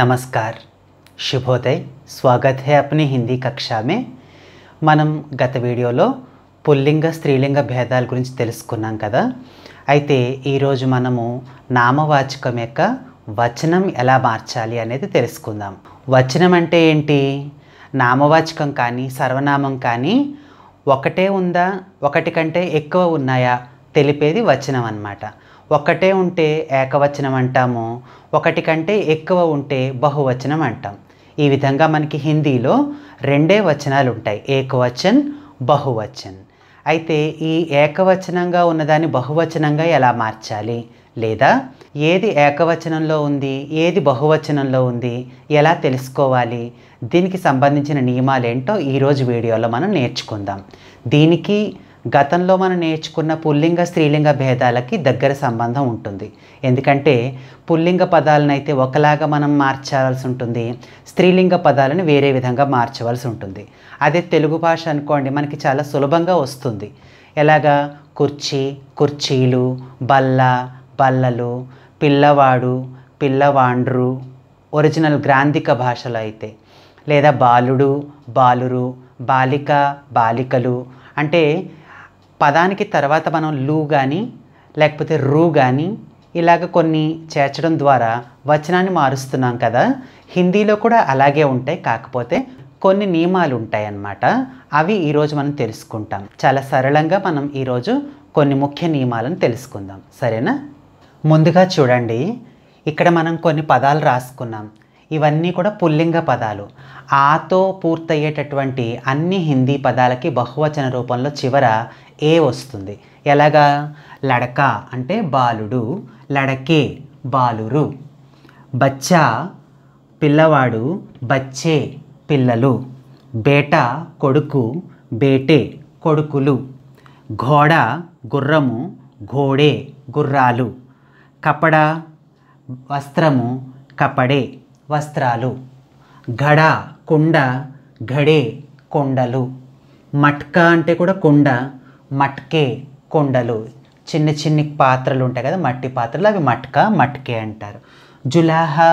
నమస్కార్ శుభోదయ్ స్వాగత్ హే అప్ని హిందీ కక్షా మే మనం గత వీడియోలో పుల్లింగ స్త్రీలింగ భేదాల గురించి తెలుసుకున్నాం కదా అయితే ఈరోజు మనము నామవాచకం యొక్క వచనం ఎలా మార్చాలి అనేది తెలుసుకుందాం వచనం అంటే ఏంటి నామవాచకం కానీ సర్వనామం కానీ ఒకటే ఉందా ఒకటి కంటే ఎక్కువ ఉన్నాయా తెలిపేది వచనం అన్నమాట ఒకటే ఉంటే ఏకవచనం అంటాము ఒకటి కంటే ఎక్కువ ఉంటే బహువచనం అంటాం ఈ విధంగా మనకి హిందీలో రెండే వచనాలు ఉంటాయి ఏకవచన్ బహువచన్ అయితే ఈ ఏకవచనంగా ఉన్నదాన్ని బహువచనంగా ఎలా మార్చాలి లేదా ఏది ఏకవచనంలో ఉంది ఏది బహువచనంలో ఉంది ఎలా తెలుసుకోవాలి దీనికి సంబంధించిన నియమాలు ఏంటో ఈరోజు వీడియోలో మనం నేర్చుకుందాం దీనికి గతంలో మనం నేర్చుకున్న పుల్లింగ స్త్రీలింగ భేదాలకి దగ్గర సంబంధం ఉంటుంది ఎందుకంటే పుల్లింగ పదాలనైతే ఒకలాగా మనం మార్చాల్సి ఉంటుంది స్త్రీలింగ పదాలను వేరే విధంగా మార్చవలసి ఉంటుంది అదే తెలుగు భాష అనుకోండి మనకి చాలా సులభంగా వస్తుంది ఎలాగా కుర్చీ కుర్చీలు బల్ల బల్లలు పిల్లవాడు పిల్లవాండ్రు ఒరిజినల్ గ్రాంధిక భాషలో అయితే లేదా బాలుడు బాలురు బాలిక బాలికలు అంటే పదానికి తర్వాత మనం లూ కానీ లేకపోతే రూ కానీ ఇలాగ కొన్ని చేర్చడం ద్వారా వచనాన్ని మారుస్తున్నాం కదా హిందీలో కూడా అలాగే ఉంటాయి కాకపోతే కొన్ని నియమాలు ఉంటాయి అన్నమాట అవి ఈరోజు మనం తెలుసుకుంటాం చాలా సరళంగా మనం ఈరోజు కొన్ని ముఖ్య నియమాలను తెలుసుకుందాం సరేనా ముందుగా చూడండి ఇక్కడ మనం కొన్ని పదాలు రాసుకున్నాం ఇవన్నీ కూడా పుల్లింగ పదాలు ఆతో పూర్తయ్యేటటువంటి అన్ని హిందీ పదాలకి బహువచన రూపంలో చివర ఏ వస్తుంది ఎలాగా లడక అంటే బాలుడు లడకే బాలురు బచ్చా పిల్లవాడు బచ్చే పిల్లలు బేట కొడుకు బేటే కొడుకులు ఘోడ గుర్రము ఘోడే గుర్రాలు కపడ వస్త్రము కపడే వస్త్రాలు ఘడ కుండ గడే కొండలు మట్కా అంటే కూడా కుండ మట్కే కొండలు చిన్న చిన్ని పాత్రలు ఉంటాయి కదా మట్టి పాత్రలు అవి మట్కా మట్కే అంటారు జులాహా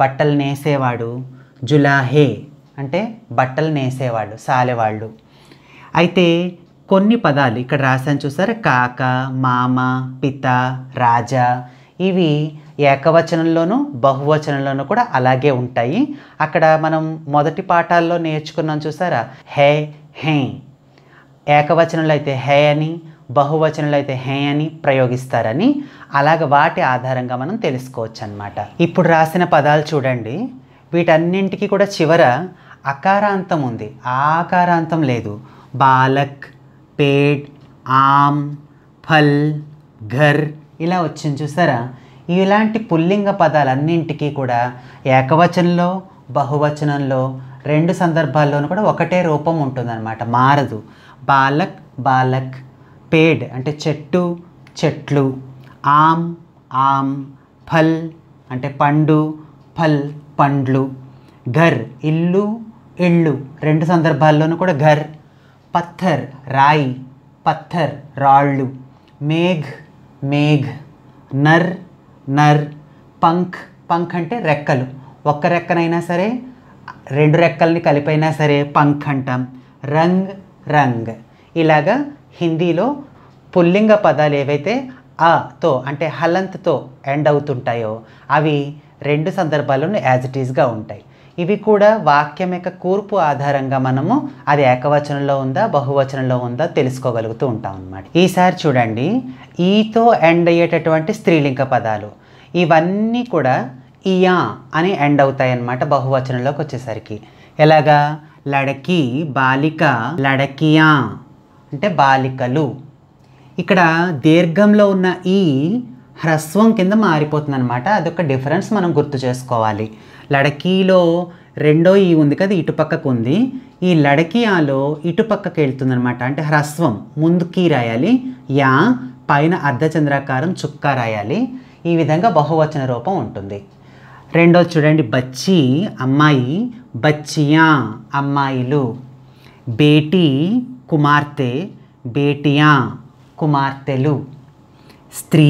బట్టలు నేసేవాడు జులాహే అంటే బట్టలు నేసేవాడు సాలెవాళ్ళు అయితే కొన్ని పదాలు ఇక్కడ రాశాను చూసారా కాక మామ పిత రాజా ఇవి ఏకవచనంలోనూ బహువచనంలోనూ కూడా అలాగే ఉంటాయి అక్కడ మనం మొదటి పాఠాల్లో నేర్చుకున్నాం చూసారా హే హే ఏకవచనంలో అయితే హే అని బహువచనంలో అయితే హే అని ప్రయోగిస్తారని అలాగ వాటి ఆధారంగా మనం తెలుసుకోవచ్చు అనమాట ఇప్పుడు రాసిన పదాలు చూడండి వీటన్నింటికి కూడా చివర అకారాంతం ఉంది ఆకారాంతం లేదు బాలక్ పేడ్ ఆమ్ ఫల్ ఘర్ ఇలా వచ్చింది చూసారా ఇలాంటి పుల్లింగ పదాలన్నింటికీ కూడా ఏకవచనంలో బహువచనంలో రెండు సందర్భాల్లోనూ కూడా ఒకటే రూపం ఉంటుందన్నమాట మారదు బాలక్ బాలక్ పేడ్ అంటే చెట్టు చెట్లు ఆమ్ ఆమ్ ఫల్ అంటే పండు ఫల్ పండ్లు ఘర్ ఇల్లు ఇళ్ళు రెండు సందర్భాల్లోనూ కూడా ఘర్ పత్థర్ రాయి పత్థర్ రాళ్ళు మేఘ్ మేఘ్ నర్ నర్ పంక్ పంక్ అంటే రెక్కలు ఒక్క రెక్కనైనా సరే రెండు రెక్కల్ని కలిపైనా సరే పంక్ అంటాం రంగ్ రంగ్ ఇలాగా హిందీలో పుల్లింగ పదాలు ఏవైతే అతో అంటే హలంత్తో ఎండ్ అవుతుంటాయో అవి రెండు సందర్భాల్లోనూ యాజ్ ఇట్ ఉంటాయి ఇవి కూడా వాక్యం యొక్క కూర్పు ఆధారంగా మనము అది ఏకవచనంలో ఉందా బహువచనంలో ఉందా తెలుసుకోగలుగుతూ ఉంటాం అనమాట ఈసారి చూడండి ఈతో ఎండ్ అయ్యేటటువంటి స్త్రీలింగ పదాలు ఇవన్నీ కూడా ఇయా అని ఎండ్ అవుతాయి అన్నమాట బహువచనంలోకి వచ్చేసరికి ఎలాగా లడకి బాలిక లడకియా అంటే బాలికలు ఇక్కడ దీర్ఘంలో ఉన్న ఈ హ్రస్వం కింద మారిపోతుంది అనమాట అదొక డిఫరెన్స్ మనం గుర్తు చేసుకోవాలి లడకీలో రెండో ఈ ఉంది కదా ఇటుపక్కకు ఉంది ఈ లడకియాలో ఇటుపక్కకి వెళ్తుందనమాట అంటే హ్రస్వం ముందుకి రాయాలి యా పైన అర్ధచంద్రాకారం చుక్క రాయాలి ఈ విధంగా బహువచన రూపం ఉంటుంది రెండో చూడండి బచ్చి అమ్మాయి బచ్చియా అమ్మాయిలు బేటీ కుమార్తె బేటియా కుమార్తెలు స్త్రీ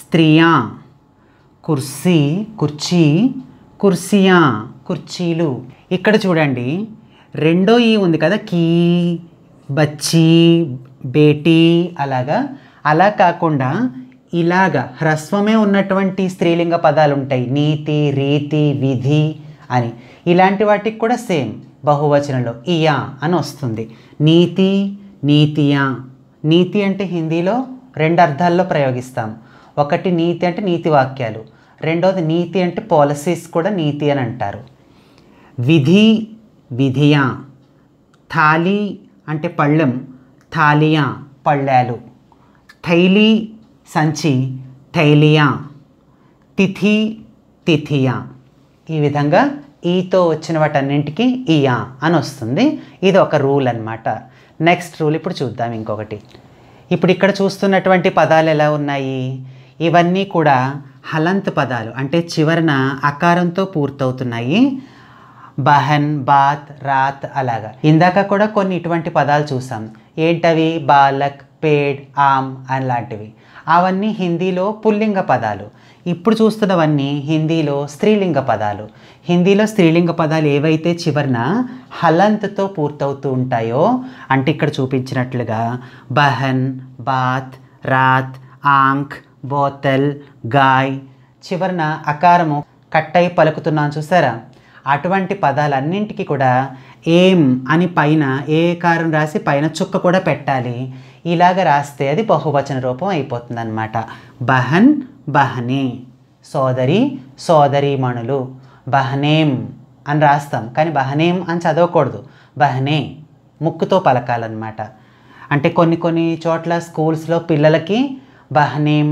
స్త్రీయా కుర్సీ కుర్చీ కుర్సియా కుర్చీలు ఇక్కడ చూడండి రెండో ఈ ఉంది కదా కీ బచ్చి బేటీ అలాగా అలా కాకుండా ఇలాగా హ్రస్వమే ఉన్నటువంటి స్త్రీలింగ పదాలు ఉంటాయి నీతి రీతి విధి అని ఇలాంటి వాటికి కూడా సేమ్ బహువచనంలో ఇయా అని వస్తుంది నీతి నీతియా నీతి అంటే హిందీలో రెండు అర్థాల్లో ప్రయోగిస్తాం ఒకటి నీతి అంటే నీతి వాక్యాలు రెండవది నీతి అంటే పాలసీస్ కూడా నీతి అని అంటారు విధి విధియా థాలి అంటే పళ్ళెం థాలియా పళ్ళాలు థైలి సంచి థైలియా తిథి తిథియా ఈ విధంగా ఈతో వచ్చిన వాటన్నింటికి ఇయా అని వస్తుంది ఇది ఒక రూల్ అనమాట నెక్స్ట్ రూల్ ఇప్పుడు చూద్దాం ఇంకొకటి ఇప్పుడు ఇక్కడ చూస్తున్నటువంటి పదాలు ఎలా ఉన్నాయి ఇవన్నీ కూడా హలంత్ పదాలు అంటే చివరన అకారంతో పూర్తవుతున్నాయి బహన్ బాత్ రాత్ అలాగా ఇందాక కూడా కొన్ని ఇటువంటి పదాలు చూసాం ఏంటవి బాలక్ పేడ్ ఆమ్ అలాంటివి అవన్నీ హిందీలో పుల్లింగ పదాలు ఇప్పుడు చూస్తున్నవన్నీ హిందీలో స్త్రీలింగ పదాలు హిందీలో స్త్రీలింగ పదాలు ఏవైతే చివరిన హలంత్తో పూర్తవుతూ ఉంటాయో అంటే ఇక్కడ చూపించినట్లుగా బహన్ బాత్ రాత్ ఆంక్ బోతల్ గాయ్ చివరన అకారము కట్టయి పలుకుతున్నాను చూసారా అటువంటి పదాలన్నింటికి కూడా ఏం అని పైన ఏ కారం రాసి పైన చుక్క కూడా పెట్టాలి ఇలాగ రాస్తే అది బహువచన రూపం అయిపోతుంది అనమాట బహన్ బహనే సోదరి సోదరీమణులు బహనేం అని రాస్తాం కానీ బహనేం అని చదవకూడదు బహనే ముక్కుతో పలకాలన్నమాట అంటే కొన్ని కొన్ని చోట్ల స్కూల్స్లో పిల్లలకి బహనేం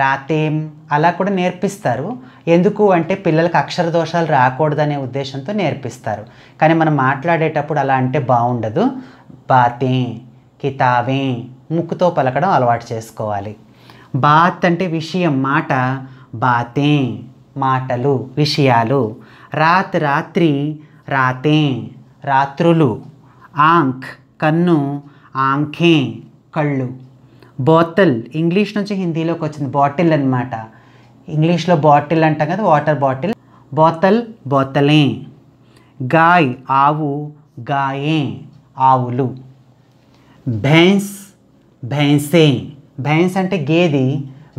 రాతేం అలా కూడా నేర్పిస్తారు ఎందుకు అంటే పిల్లలకు అక్షర దోషాలు రాకూడదనే ఉద్దేశంతో నేర్పిస్తారు కానీ మనం మాట్లాడేటప్పుడు అలా అంటే బాగుండదు బాతే కితావే ముక్కుతో పలకడం అలవాటు చేసుకోవాలి బాత్ అంటే విషయం మాట బాతే మాటలు విషయాలు రాత్ రాత్రి రాతే రాత్రులు ఆంక్ కన్ను ఆంఖే కళ్ళు బాటిల్ ఇంగ్లీష్ నుంచి హిందీలోకి వచ్చింది బాటిల్ అనమాట ఇంగ్లీష్లో బాటిల్ అంటాం కదా వాటర్ బాటిల్ బాతల్ బోతలే గాయ్ ఆవు గాయే ఆవులు భైన్స్ భైన్సే భైన్స్ అంటే గేది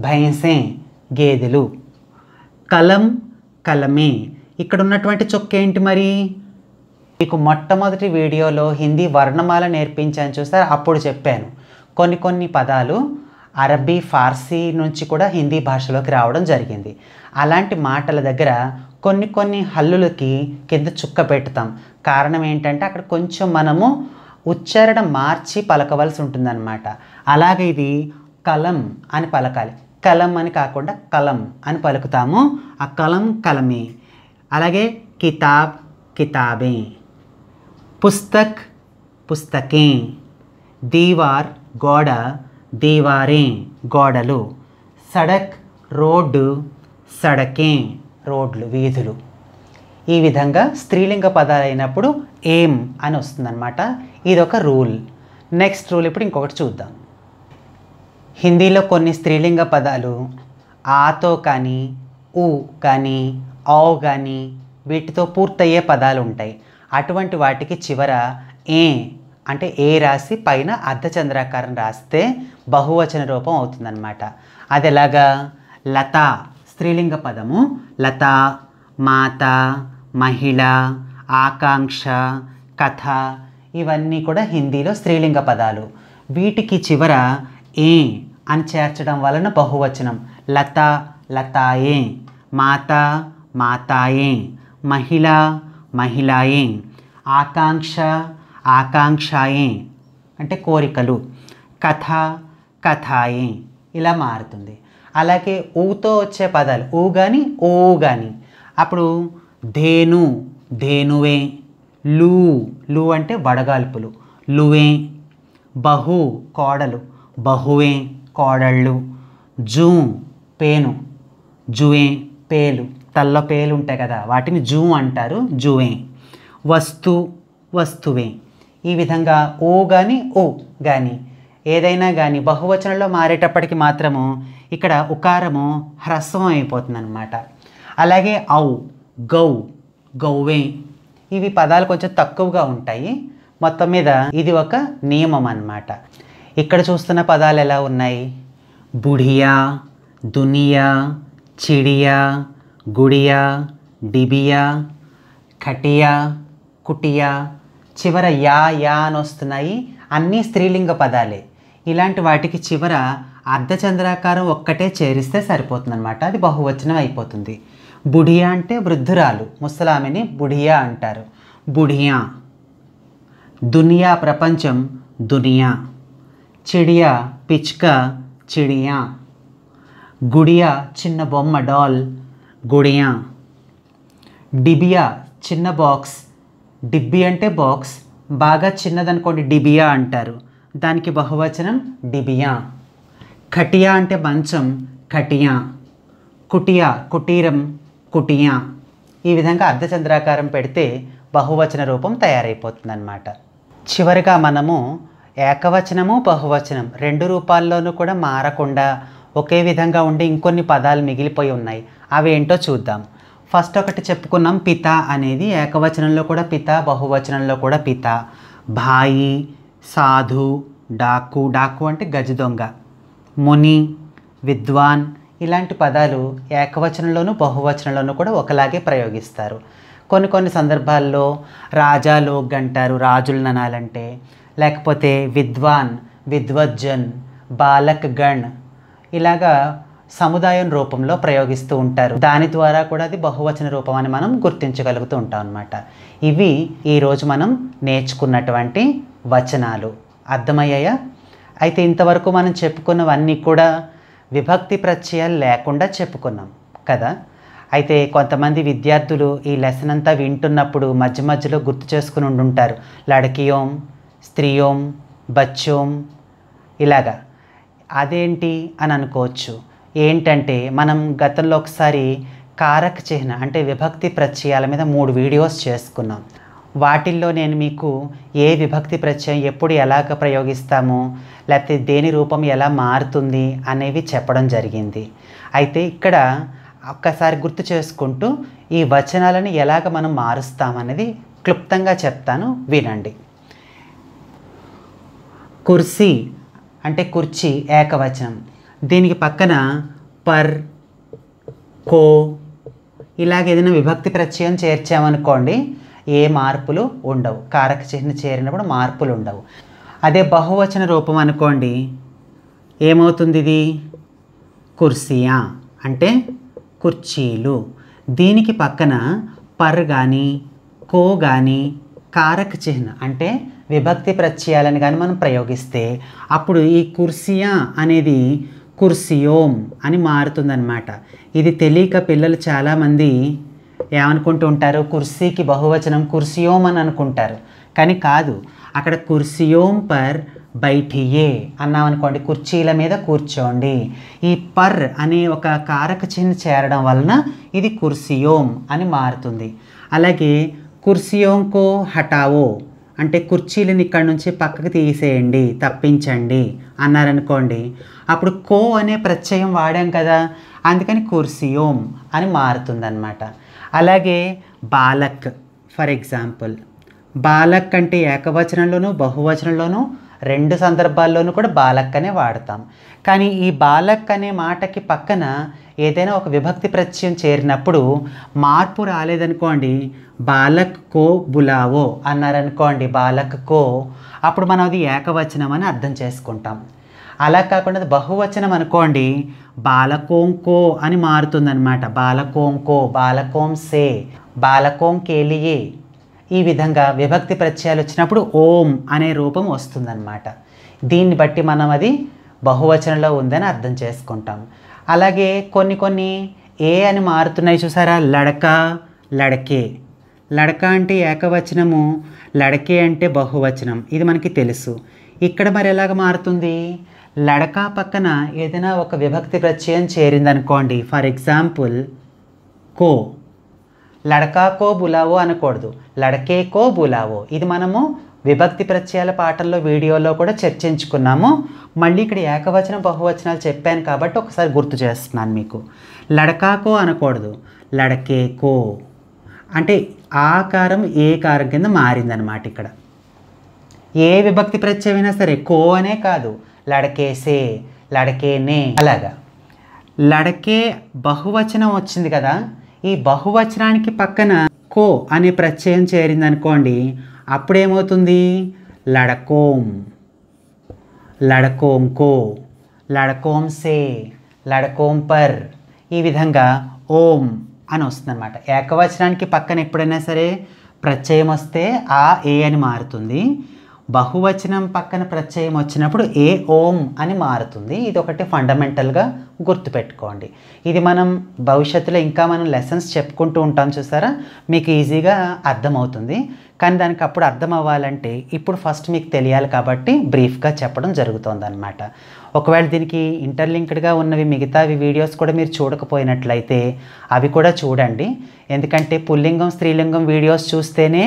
భైంసే గేదెలు కలం కలమే ఇక్కడ ఉన్నటువంటి చొక్క ఏంటి మరి మీకు మొట్టమొదటి వీడియోలో హిందీ వర్ణమాల నేర్పించాను చూసారు అప్పుడు చెప్పాను కొన్ని కొన్ని పదాలు అరబీ ఫార్సీ నుంచి కూడా హిందీ భాషలోకి రావడం జరిగింది అలాంటి మాటల దగ్గర కొన్ని కొన్ని హల్లులకి కింద చుక్క పెడతాం కారణం ఏంటంటే అక్కడ కొంచెం మనము ఉచ్చారణ మార్చి పలకవలసి ఉంటుందన్నమాట అలాగే ఇది కలం అని పలకాలి కలం అని కాకుండా కలం అని పలుకుతాము ఆ కలం కలమే అలాగే కితాబ్ కితాబే పుస్తక్ పుస్తకే దీవార్ గోడ దీవారే గోడలు సడక్ రోడ్డు సడకే రోడ్లు వీధులు ఈ విధంగా స్త్రీలింగ పదాలు అయినప్పుడు ఏం అని వస్తుందన్నమాట ఒక రూల్ నెక్స్ట్ రూల్ ఇప్పుడు ఇంకొకటి చూద్దాం హిందీలో కొన్ని స్త్రీలింగ పదాలు ఆతో కానీ ఊ కానీ ఔ కానీ వీటితో పూర్తయ్యే పదాలు ఉంటాయి అటువంటి వాటికి చివర ఏ అంటే ఏ రాశి పైన అర్ధచంద్రాకారం రాస్తే బహువచన రూపం అవుతుందన్నమాట అది ఎలాగా లత స్త్రీలింగ పదము లత మాత మహిళ ఆకాంక్ష కథ ఇవన్నీ కూడా హిందీలో స్త్రీలింగ పదాలు వీటికి చివర ఏ అని చేర్చడం వలన బహువచనం లత లతాయే మాత మాతాయే మహిళ మహిళాయే ఆకాంక్ష ఆకాంక్షాయే అంటే కోరికలు కథ కథాయే ఇలా మారుతుంది అలాగే ఊతో వచ్చే పదాలు ఊ కానీ ఓ కానీ అప్పుడు ధేను ధేనువే లూ లూ అంటే వడగాల్పులు లువే బహు కోడలు బహువే కోడళ్ళు జూ పేను జువే పేలు తల్ల పేలు ఉంటాయి కదా వాటిని జూ అంటారు జువే వస్తు వస్తువే ఈ విధంగా ఓ కానీ ఓ కానీ ఏదైనా కానీ బహువచనంలో మారేటప్పటికి మాత్రము ఇక్కడ ఉకారము హ్రస్వం అయిపోతుంది అనమాట అలాగే ఔ గౌ గౌవే ఇవి పదాలు కొంచెం తక్కువగా ఉంటాయి మొత్తం మీద ఇది ఒక నియమం అన్నమాట ఇక్కడ చూస్తున్న పదాలు ఎలా ఉన్నాయి బుడియా దునియా చిడియా గుడియా డిబియా ఖటియా కుటియా చివర యా యా అని వస్తున్నాయి అన్నీ స్త్రీలింగ పదాలే ఇలాంటి వాటికి చివర అర్ధచంద్రాకారం ఒక్కటే చేరిస్తే సరిపోతుంది అనమాట అది బహువచనం అయిపోతుంది బుడియా అంటే వృద్ధురాలు ముసలామిని బుడియా అంటారు బుడియా దునియా ప్రపంచం దునియా చిడియా పిచ్క చిడియా గుడియా చిన్న బొమ్మ డాల్ గుడియా డిబియా చిన్న బాక్స్ డిబ్బి అంటే బాక్స్ బాగా చిన్నదనుకోండి డిబియా అంటారు దానికి బహువచనం డిబియా ఖటియా అంటే మంచం ఖటియా కుటియా కుటీరం కుటియా ఈ విధంగా అర్ధచంద్రాకారం పెడితే బహువచన రూపం తయారైపోతుందన్నమాట చివరిగా మనము ఏకవచనము బహువచనం రెండు రూపాల్లోనూ కూడా మారకుండా ఒకే విధంగా ఉండి ఇంకొన్ని పదాలు మిగిలిపోయి ఉన్నాయి అవి ఏంటో చూద్దాం ఫస్ట్ ఒకటి చెప్పుకున్నాం పిత అనేది ఏకవచనంలో కూడా పిత బహువచనంలో కూడా పిత భాయి సాధు డాకు డాకు అంటే గజ దొంగ ముని విద్వాన్ ఇలాంటి పదాలు ఏకవచనంలోనూ బహువచనంలోనూ కూడా ఒకలాగే ప్రయోగిస్తారు కొన్ని కొన్ని సందర్భాల్లో రాజాలు అంటారు రాజులను అనాలంటే లేకపోతే విద్వాన్ విద్వజ్జన్ బాలక్ గణ్ ఇలాగా సముదాయం రూపంలో ప్రయోగిస్తూ ఉంటారు దాని ద్వారా కూడా అది బహువచన రూపం అని మనం గుర్తించగలుగుతూ ఉంటాం అనమాట ఇవి ఈరోజు మనం నేర్చుకున్నటువంటి వచనాలు అర్థమయ్యాయా అయితే ఇంతవరకు మనం చెప్పుకున్నవన్నీ కూడా విభక్తి ప్రత్యయాలు లేకుండా చెప్పుకున్నాం కదా అయితే కొంతమంది విద్యార్థులు ఈ లెసన్ అంతా వింటున్నప్పుడు మధ్య మధ్యలో గుర్తు చేసుకుని ఉండుంటారు లడకియోం స్త్రీయోం బచ్చోం ఇలాగా అదేంటి అని అనుకోవచ్చు ఏంటంటే మనం గతంలో ఒకసారి కారక చిహ్న అంటే విభక్తి ప్రత్యయాల మీద మూడు వీడియోస్ చేసుకున్నాం వాటిల్లో నేను మీకు ఏ విభక్తి ప్రత్యయం ఎప్పుడు ఎలాగ ప్రయోగిస్తాము లేకపోతే దేని రూపం ఎలా మారుతుంది అనేవి చెప్పడం జరిగింది అయితే ఇక్కడ ఒక్కసారి గుర్తు చేసుకుంటూ ఈ వచనాలను ఎలాగ మనం మారుస్తామనేది క్లుప్తంగా చెప్తాను వినండి కుర్సీ అంటే కుర్చీ ఏకవచనం దీనికి పక్కన పర్ కో ఇలాగ ఏదైనా విభక్తి ప్రత్యయం చేర్చామనుకోండి ఏ మార్పులు ఉండవు కారక చిహ్న చేరినప్పుడు మార్పులు ఉండవు అదే బహువచన రూపం అనుకోండి ఏమవుతుంది ఇది కుర్సియా అంటే కుర్చీలు దీనికి పక్కన పర్ కానీ కో కానీ కారక చిహ్న అంటే విభక్తి ప్రత్యయాలను కానీ మనం ప్రయోగిస్తే అప్పుడు ఈ కుర్సియా అనేది కుర్సియోం అని మారుతుందన్నమాట ఇది తెలియక పిల్లలు చాలామంది ఏమనుకుంటూ ఉంటారు కుర్సీకి బహువచనం కుర్సియోం అని అనుకుంటారు కానీ కాదు అక్కడ కుర్సియోం పర్ బయటియే అన్నామనుకోండి కుర్చీల మీద కూర్చోండి ఈ పర్ అనే ఒక కారక చిహ్న చేరడం వలన ఇది కుర్సియోం అని మారుతుంది అలాగే కుర్సియోంకో హటావో అంటే కుర్చీలను ఇక్కడి నుంచి పక్కకు తీసేయండి తప్పించండి అన్నారనుకోండి అప్పుడు కో అనే ప్రత్యయం వాడాం కదా అందుకని కుర్సియోం అని మారుతుందన్నమాట అలాగే బాలక్ ఫర్ ఎగ్జాంపుల్ బాలక్ అంటే ఏకవచనంలోనూ బహువచనంలోనూ రెండు సందర్భాల్లోనూ కూడా బాలక్ అనే వాడతాం కానీ ఈ బాలక్ అనే మాటకి పక్కన ఏదైనా ఒక విభక్తి ప్రత్యయం చేరినప్పుడు మార్పు రాలేదనుకోండి బాలక్ కో బులావో అన్నారనుకోండి బాలక్ కో అప్పుడు మనం అది ఏకవచనం అని అర్థం చేసుకుంటాం అలా కాకుండా బహువచనం అనుకోండి బాలకోంకో అని మారుతుందన్నమాట బాలకోంకో బాలకోం సే బాలకోం కేలియే ఈ విధంగా విభక్తి ప్రత్యయాలు వచ్చినప్పుడు ఓం అనే రూపం వస్తుందన్నమాట దీన్ని బట్టి మనం అది బహువచనంలో ఉందని అర్థం చేసుకుంటాం అలాగే కొన్ని కొన్ని ఏ అని మారుతున్నాయి చూసారా లడక లడకే లడక అంటే ఏకవచనము లడకే అంటే బహువచనం ఇది మనకి తెలుసు ఇక్కడ మరి ఎలాగ మారుతుంది లడకా పక్కన ఏదైనా ఒక విభక్తి ప్రత్యయం చేరిందనుకోండి ఫర్ ఎగ్జాంపుల్ కో లడకాకో బులావో అనకూడదు లడకే కో బులావో ఇది మనము విభక్తి ప్రత్యయాల పాటల్లో వీడియోలో కూడా చర్చించుకున్నాము మళ్ళీ ఇక్కడ ఏకవచనం బహువచనాలు చెప్పాను కాబట్టి ఒకసారి గుర్తు చేస్తున్నాను మీకు లడకాకో అనకూడదు లడకేకో అంటే ఆకారం ఏ కారం కింద మారిందనమాట ఇక్కడ ఏ విభక్తి ప్రత్యయమైనా సరే కో అనే కాదు లడకేసే లడకేనే అలాగా లడకే బహువచనం వచ్చింది కదా ఈ బహువచనానికి పక్కన కో అనే ప్రత్యయం చేరింది అనుకోండి అప్పుడేమవుతుంది లడకోం లడకోం కో లడకోం సే లడకోం పర్ ఈ విధంగా ఓం అని వస్తుందన్నమాట ఏకవచనానికి పక్కన ఎప్పుడైనా సరే ప్రత్యయం వస్తే ఆ ఏ అని మారుతుంది బహువచనం పక్కన ప్రత్యయం వచ్చినప్పుడు ఏ ఓం అని మారుతుంది ఇది ఒకటి ఫండమెంటల్గా గుర్తుపెట్టుకోండి ఇది మనం భవిష్యత్తులో ఇంకా మనం లెసన్స్ చెప్పుకుంటూ ఉంటాం చూసారా మీకు ఈజీగా అర్థమవుతుంది కానీ దానికి అప్పుడు అర్థం అవ్వాలంటే ఇప్పుడు ఫస్ట్ మీకు తెలియాలి కాబట్టి బ్రీఫ్గా చెప్పడం జరుగుతుంది అనమాట ఒకవేళ దీనికి ఇంటర్లింక్డ్గా ఉన్నవి మిగతావి వీడియోస్ కూడా మీరు చూడకపోయినట్లయితే అవి కూడా చూడండి ఎందుకంటే పుల్లింగం స్త్రీలింగం వీడియోస్ చూస్తేనే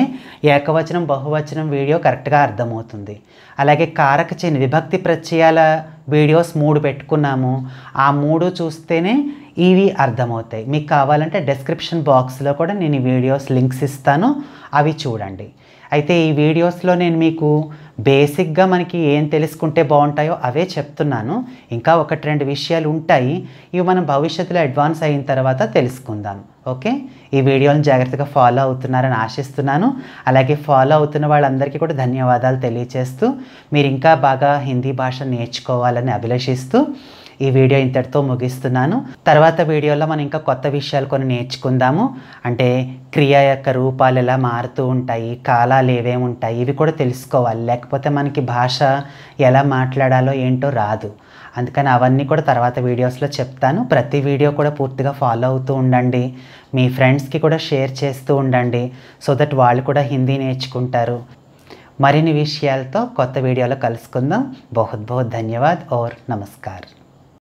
ఏకవచనం బహువచనం వీడియో కరెక్ట్గా అర్థమవుతుంది అలాగే కారక చిన్న విభక్తి ప్రత్యయాల వీడియోస్ మూడు పెట్టుకున్నాము ఆ మూడు చూస్తేనే ఇవి అర్థమవుతాయి మీకు కావాలంటే డిస్క్రిప్షన్ బాక్స్లో కూడా నేను ఈ వీడియోస్ లింక్స్ ఇస్తాను అవి చూడండి అయితే ఈ వీడియోస్లో నేను మీకు బేసిక్గా మనకి ఏం తెలుసుకుంటే బాగుంటాయో అవే చెప్తున్నాను ఇంకా ఒకటి రెండు విషయాలు ఉంటాయి ఇవి మనం భవిష్యత్తులో అడ్వాన్స్ అయిన తర్వాత తెలుసుకుందాం ఓకే ఈ వీడియోని జాగ్రత్తగా ఫాలో అవుతున్నారని ఆశిస్తున్నాను అలాగే ఫాలో అవుతున్న వాళ్ళందరికీ కూడా ధన్యవాదాలు తెలియచేస్తూ మీరు ఇంకా బాగా హిందీ భాష నేర్చుకోవాలని అభిలషిస్తూ ఈ వీడియో ఇంతటితో ముగిస్తున్నాను తర్వాత వీడియోలో మనం ఇంకా కొత్త విషయాలు కొన్ని నేర్చుకుందాము అంటే క్రియ యొక్క రూపాలు ఎలా మారుతూ ఉంటాయి కాలాలు ఏవేమి ఉంటాయి ఇవి కూడా తెలుసుకోవాలి లేకపోతే మనకి భాష ఎలా మాట్లాడాలో ఏంటో రాదు అందుకని అవన్నీ కూడా తర్వాత వీడియోస్లో చెప్తాను ప్రతి వీడియో కూడా పూర్తిగా ఫాలో అవుతూ ఉండండి మీ ఫ్రెండ్స్కి కూడా షేర్ చేస్తూ ఉండండి సో దట్ వాళ్ళు కూడా హిందీ నేర్చుకుంటారు మరిన్ని విషయాలతో కొత్త వీడియోలో కలుసుకుందాం బహుత్ బహుత్ ధన్యవాద్ ఓర్ నమస్కార్